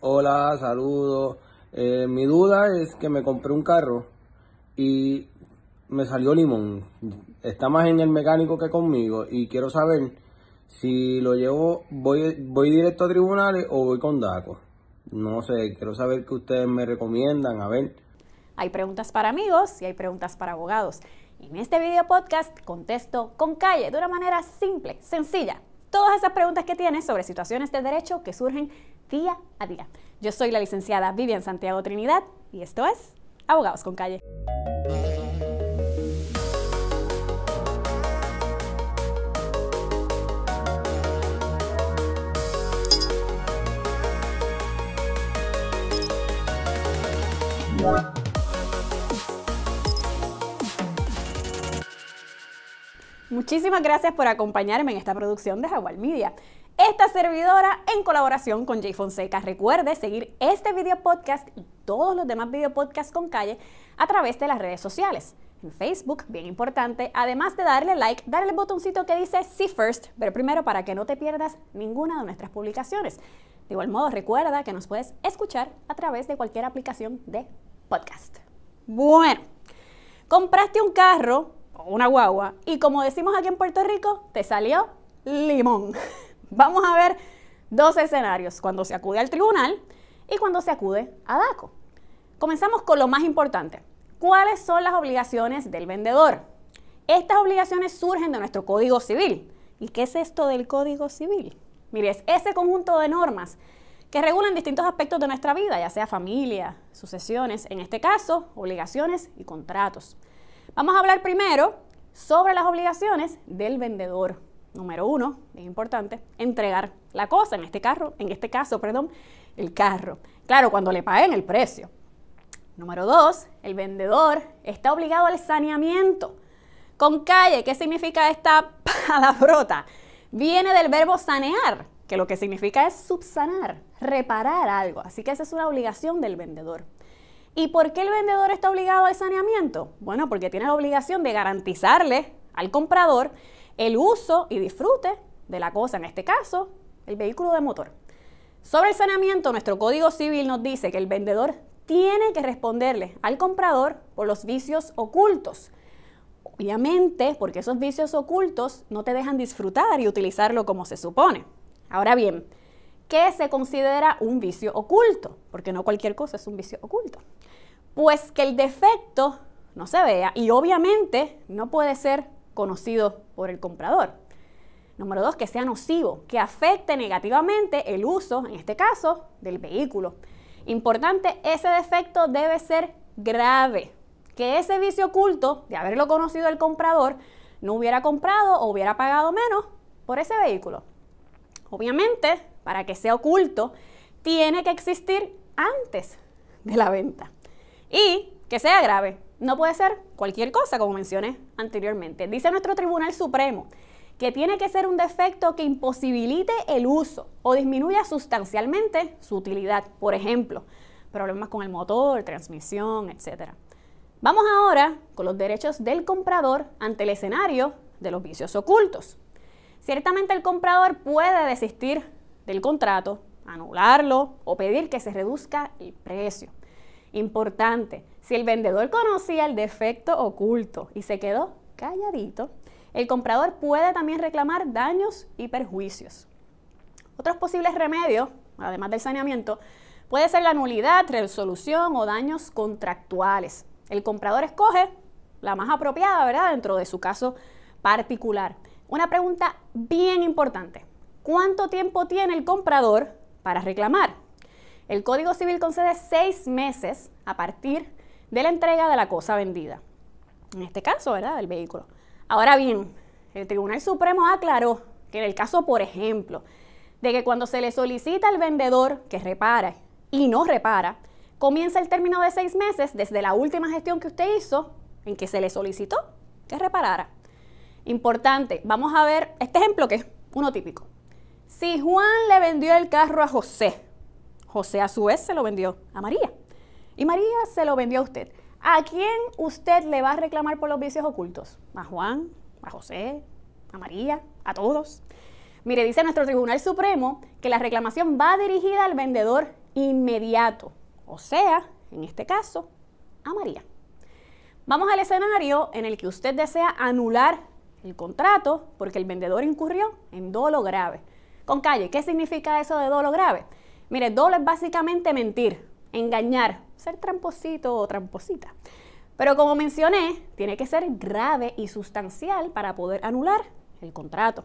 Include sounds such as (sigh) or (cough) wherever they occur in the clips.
Hola, saludos. Eh, mi duda es que me compré un carro y me salió limón. Está más en el mecánico que conmigo y quiero saber si lo llevo, voy, voy directo a tribunales o voy con DACO. No sé, quiero saber qué ustedes me recomiendan, a ver. Hay preguntas para amigos y hay preguntas para abogados. en este video podcast contesto con calle, de una manera simple, sencilla, todas esas preguntas que tienes sobre situaciones de derecho que surgen día a día. Yo soy la licenciada Vivian Santiago Trinidad y esto es Abogados con Calle. Muchísimas gracias por acompañarme en esta producción de Jaguar Media esta servidora en colaboración con Jay Fonseca. Recuerde seguir este video podcast y todos los demás video podcasts con calle a través de las redes sociales. En Facebook, bien importante, además de darle like, darle el botoncito que dice See First, pero primero para que no te pierdas ninguna de nuestras publicaciones. De igual modo, recuerda que nos puedes escuchar a través de cualquier aplicación de podcast. Bueno, compraste un carro o una guagua y como decimos aquí en Puerto Rico, te salió limón. (laughs) Vamos a ver dos escenarios, cuando se acude al tribunal y cuando se acude a DACO. Comenzamos con lo más importante. ¿Cuáles son las obligaciones del vendedor? Estas obligaciones surgen de nuestro Código Civil. ¿Y qué es esto del Código Civil? Mire, es ese conjunto de normas que regulan distintos aspectos de nuestra vida, ya sea familia, sucesiones, en este caso, obligaciones y contratos. Vamos a hablar primero sobre las obligaciones del vendedor número uno, es importante, entregar la cosa, en este, carro, en este caso, perdón, el carro. Claro, cuando le paguen el precio. Número dos, el vendedor está obligado al saneamiento. Con calle, ¿qué significa esta (laughs) palabrota? Viene del verbo sanear, que lo que significa es subsanar, reparar algo. Así que esa es una obligación del vendedor. ¿Y por qué el vendedor está obligado al saneamiento? Bueno, porque tiene la obligación de garantizarle al comprador el uso y disfrute de la cosa, en este caso, el vehículo de motor. Sobre el saneamiento, nuestro Código Civil nos dice que el vendedor tiene que responderle al comprador por los vicios ocultos. Obviamente, porque esos vicios ocultos no te dejan disfrutar y utilizarlo como se supone. Ahora bien, ¿qué se considera un vicio oculto? Porque no cualquier cosa es un vicio oculto. Pues que el defecto no se vea y obviamente no puede ser conocido por el comprador. Número dos, que sea nocivo, que afecte negativamente el uso, en este caso, del vehículo. Importante, ese defecto debe ser grave, que ese vicio oculto de haberlo conocido el comprador no hubiera comprado o hubiera pagado menos por ese vehículo. Obviamente, para que sea oculto, tiene que existir antes de la venta y que sea grave, no puede ser cualquier cosa, como mencioné anteriormente. Dice nuestro Tribunal Supremo que tiene que ser un defecto que imposibilite el uso o disminuya sustancialmente su utilidad. Por ejemplo, problemas con el motor, transmisión, etc. Vamos ahora con los derechos del comprador ante el escenario de los vicios ocultos. Ciertamente el comprador puede desistir del contrato, anularlo o pedir que se reduzca el precio. Importante, si el vendedor conocía el defecto oculto y se quedó calladito, el comprador puede también reclamar daños y perjuicios. Otros posibles remedios, además del saneamiento, puede ser la nulidad, resolución o daños contractuales. El comprador escoge la más apropiada, ¿verdad? Dentro de su caso particular. Una pregunta bien importante. ¿Cuánto tiempo tiene el comprador para reclamar? El Código Civil concede seis meses a partir de de la entrega de la cosa vendida. En este caso, ¿verdad? Del vehículo. Ahora bien, el Tribunal Supremo aclaró que en el caso, por ejemplo, de que cuando se le solicita al vendedor que repara y no repara, comienza el término de seis meses desde la última gestión que usted hizo en que se le solicitó que reparara. Importante, vamos a ver este ejemplo que es uno típico. Si Juan le vendió el carro a José, José a su vez se lo vendió a María. Y María se lo vendió a usted. ¿A quién usted le va a reclamar por los vicios ocultos? ¿A Juan? ¿A José? ¿A María? ¿A todos? Mire, dice nuestro Tribunal Supremo que la reclamación va dirigida al vendedor inmediato, o sea, en este caso, a María. Vamos al escenario en el que usted desea anular el contrato porque el vendedor incurrió en dolo grave. Con calle, ¿qué significa eso de dolo grave? Mire, dolo es básicamente mentir, engañar, ser tramposito o tramposita. Pero como mencioné, tiene que ser grave y sustancial para poder anular el contrato.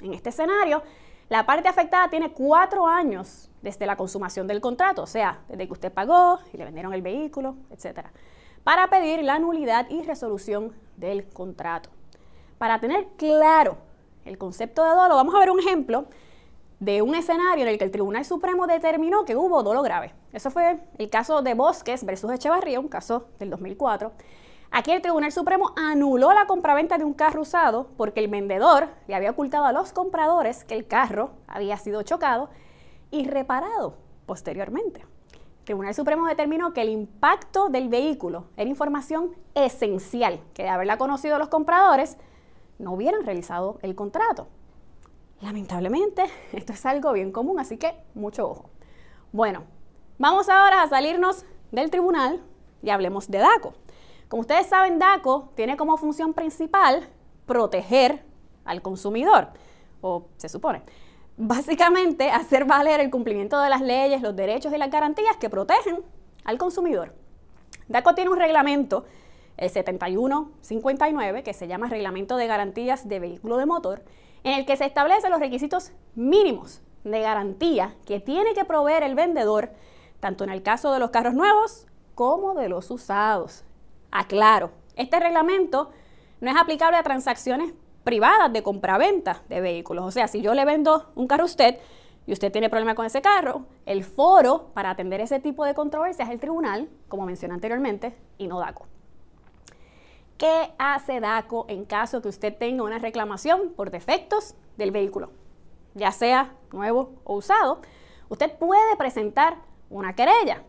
En este escenario, la parte afectada tiene cuatro años desde la consumación del contrato, o sea, desde que usted pagó y le vendieron el vehículo, etc., para pedir la nulidad y resolución del contrato. Para tener claro el concepto de dolo, vamos a ver un ejemplo de un escenario en el que el Tribunal Supremo determinó que hubo dolo grave. Eso fue el caso de Bosques versus Echevarría, un caso del 2004. Aquí el Tribunal Supremo anuló la compraventa de un carro usado porque el vendedor le había ocultado a los compradores que el carro había sido chocado y reparado posteriormente. El Tribunal Supremo determinó que el impacto del vehículo era información esencial, que de haberla conocido los compradores no hubieran realizado el contrato. Lamentablemente, (laughs) esto es algo bien común, así que mucho ojo. Bueno, vamos ahora a salirnos del tribunal y hablemos de DACO. Como ustedes saben, DACO tiene como función principal proteger al consumidor, o se supone. Básicamente, hacer valer el cumplimiento de las leyes, los derechos y las garantías que protegen al consumidor. DACO tiene un reglamento, el 7159, que se llama Reglamento de Garantías de Vehículo de Motor, en el que se establecen los requisitos mínimos de garantía que tiene que proveer el vendedor, tanto en el caso de los carros nuevos como de los usados. Aclaro, este reglamento no es aplicable a transacciones privadas de compraventa de vehículos. O sea, si yo le vendo un carro a usted y usted tiene problema con ese carro, el foro para atender ese tipo de controversias es el tribunal, como mencioné anteriormente, y no DACO. ¿Qué hace DACO en caso que usted tenga una reclamación por defectos del vehículo, ya sea nuevo o usado? Usted puede presentar una querella.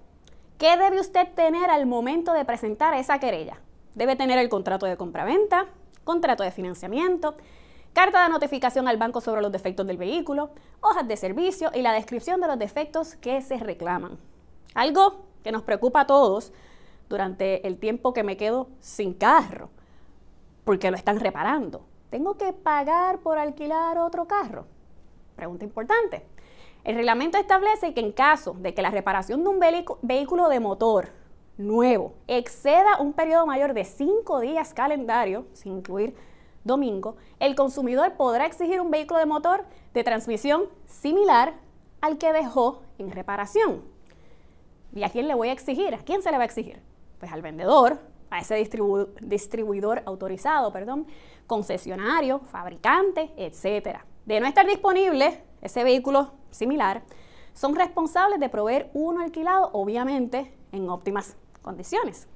¿Qué debe usted tener al momento de presentar esa querella? Debe tener el contrato de compraventa, contrato de financiamiento, carta de notificación al banco sobre los defectos del vehículo, hojas de servicio y la descripción de los defectos que se reclaman. Algo que nos preocupa a todos durante el tiempo que me quedo sin carro, porque lo están reparando. ¿Tengo que pagar por alquilar otro carro? Pregunta importante. El reglamento establece que en caso de que la reparación de un vehículo de motor nuevo exceda un periodo mayor de cinco días calendario, sin incluir domingo, el consumidor podrá exigir un vehículo de motor de transmisión similar al que dejó en reparación. ¿Y a quién le voy a exigir? ¿A quién se le va a exigir? Pues al vendedor, a ese distribuidor autorizado, perdón, concesionario, fabricante, etc. De no estar disponible ese vehículo similar, son responsables de proveer uno alquilado, obviamente, en óptimas condiciones.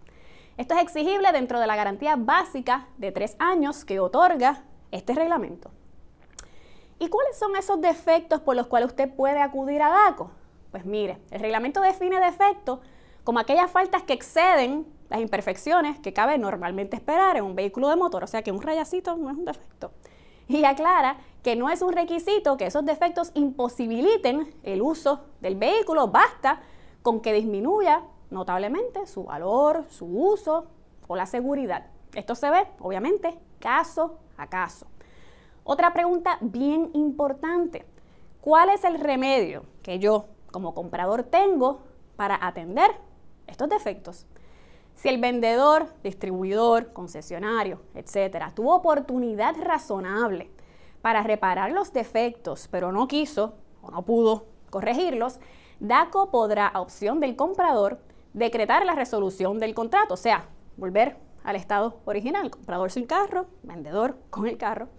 Esto es exigible dentro de la garantía básica de tres años que otorga este reglamento. ¿Y cuáles son esos defectos por los cuales usted puede acudir a DACO? Pues mire, el reglamento define defecto como aquellas faltas que exceden las imperfecciones que cabe normalmente esperar en un vehículo de motor, o sea que un rayacito no es un defecto. Y aclara que no es un requisito que esos defectos imposibiliten el uso del vehículo, basta con que disminuya notablemente su valor, su uso o la seguridad. Esto se ve, obviamente, caso a caso. Otra pregunta bien importante, ¿cuál es el remedio que yo como comprador tengo para atender estos defectos. Si el vendedor, distribuidor, concesionario, etcétera, tuvo oportunidad razonable para reparar los defectos, pero no quiso o no pudo corregirlos, DACO podrá, a opción del comprador, decretar la resolución del contrato, o sea, volver al estado original, comprador sin carro, vendedor con el carro.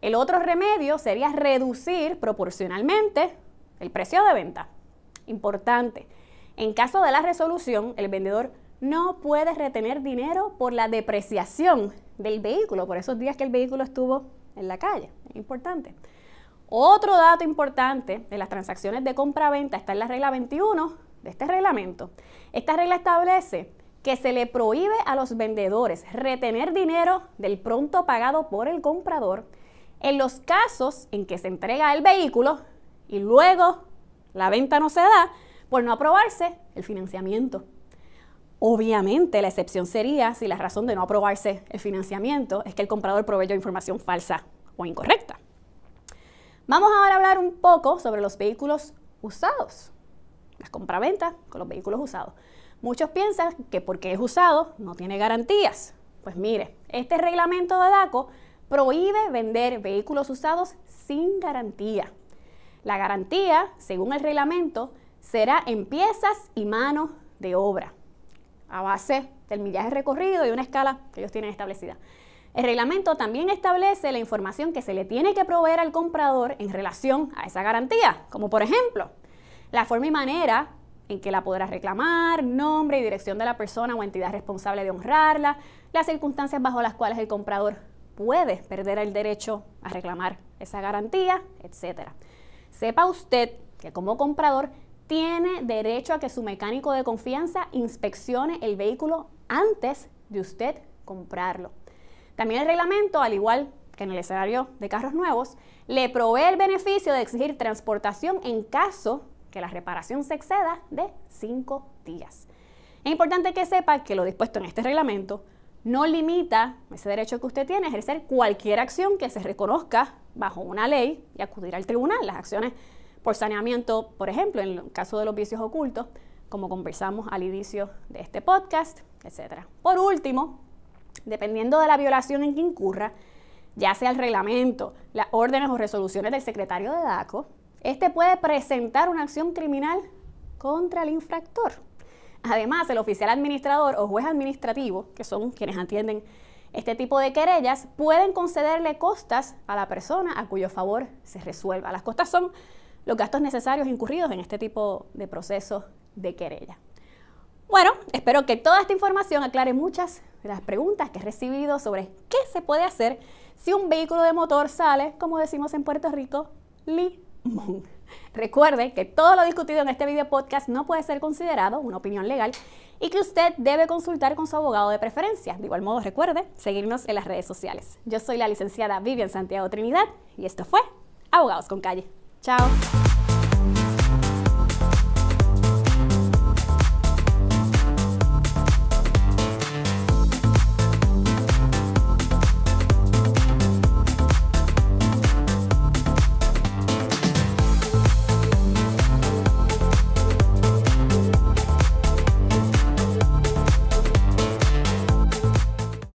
El otro remedio sería reducir proporcionalmente el precio de venta. Importante. En caso de la resolución, el vendedor no puede retener dinero por la depreciación del vehículo, por esos días que el vehículo estuvo en la calle. importante. Otro dato importante de las transacciones de compra-venta está en la regla 21 de este reglamento. Esta regla establece que se le prohíbe a los vendedores retener dinero del pronto pagado por el comprador en los casos en que se entrega el vehículo y luego la venta no se da por no aprobarse el financiamiento. Obviamente, la excepción sería si la razón de no aprobarse el financiamiento es que el comprador proveyó información falsa o incorrecta. Vamos ahora a hablar un poco sobre los vehículos usados, las compraventas con los vehículos usados. Muchos piensan que porque es usado no tiene garantías. Pues mire, este reglamento de DACO prohíbe vender vehículos usados sin garantía. La garantía, según el reglamento, será en piezas y mano de obra, a base del millaje recorrido y una escala que ellos tienen establecida. El reglamento también establece la información que se le tiene que proveer al comprador en relación a esa garantía, como por ejemplo, la forma y manera en que la podrá reclamar, nombre y dirección de la persona o entidad responsable de honrarla, las circunstancias bajo las cuales el comprador puede perder el derecho a reclamar esa garantía, etcétera. Sepa usted que como comprador tiene derecho a que su mecánico de confianza inspeccione el vehículo antes de usted comprarlo. También el reglamento, al igual que en el escenario de carros nuevos, le provee el beneficio de exigir transportación en caso que la reparación se exceda de 5 días. Es importante que sepa que lo dispuesto en este reglamento no limita ese derecho que usted tiene a ejercer cualquier acción que se reconozca bajo una ley y acudir al tribunal. Las acciones por saneamiento, por ejemplo, en el caso de los vicios ocultos, como conversamos al inicio de este podcast, etc. Por último, dependiendo de la violación en que incurra, ya sea el reglamento, las órdenes o resoluciones del secretario de DACO, este puede presentar una acción criminal contra el infractor. Además, el oficial administrador o juez administrativo, que son quienes atienden este tipo de querellas pueden concederle costas a la persona a cuyo favor se resuelva. Las costas son los gastos necesarios incurridos en este tipo de proceso de querella. Bueno, espero que toda esta información aclare muchas de las preguntas que he recibido sobre qué se puede hacer si un vehículo de motor sale, como decimos en Puerto Rico, limón. Recuerde que todo lo discutido en este video podcast no puede ser considerado una opinión legal y que usted debe consultar con su abogado de preferencia. De igual modo, recuerde seguirnos en las redes sociales. Yo soy la licenciada Vivian Santiago Trinidad y esto fue Abogados con Calle. Chao.